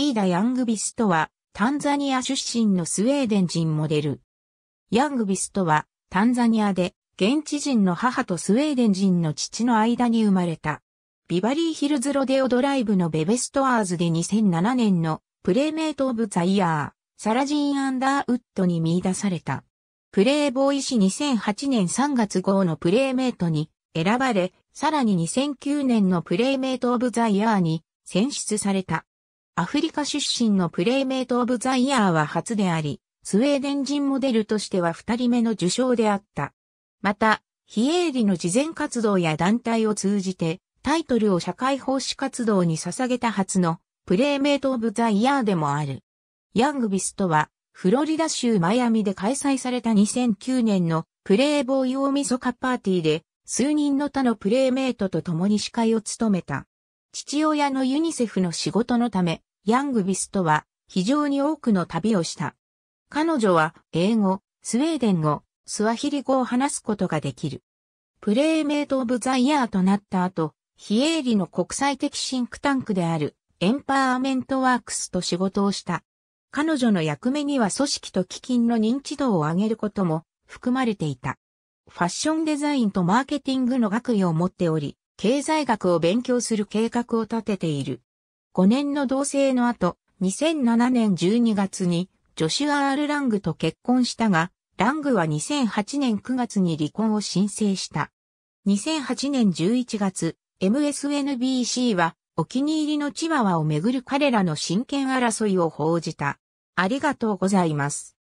イーダ・ヤングビストは、タンザニア出身のスウェーデン人モデル。ヤングビストは、タンザニアで、現地人の母とスウェーデン人の父の間に生まれた。ビバリーヒルズロデオドライブのベベストアーズで2007年のプレイメイト・オブ・ザ・イヤー、サラジーン・アンダーウッドに見出された。プレイボーイ誌2008年3月号のプレイメイトに選ばれ、さらに2009年のプレイメイト・オブ・ザ・イヤーに選出された。アフリカ出身のプレイメイト・オブ・ザ・イヤーは初であり、スウェーデン人モデルとしては二人目の受賞であった。また、非営利の慈善活動や団体を通じて、タイトルを社会奉仕活動に捧げた初の、プレイメイト・オブ・ザ・イヤーでもある。ヤングビスとは、フロリダ州マイアミで開催された2009年のプレイボーイ大晦日パーティーで、数人の他のプレイメイトと共に司会を務めた。父親のユニセフの仕事のため、ヤングビスとは非常に多くの旅をした。彼女は英語、スウェーデン語、スワヒリ語を話すことができる。プレイメイト・オブ・ザ・イヤーとなった後、非営利の国際的シンクタンクであるエンパワーメントワークスと仕事をした。彼女の役目には組織と基金の認知度を上げることも含まれていた。ファッションデザインとマーケティングの学位を持っており、経済学を勉強する計画を立てている。5年の同棲の後、2007年12月にジョシュア・アール・ラングと結婚したが、ラングは2008年9月に離婚を申請した。2008年11月、MSNBC はお気に入りのチワワをめぐる彼らの真剣争いを報じた。ありがとうございます。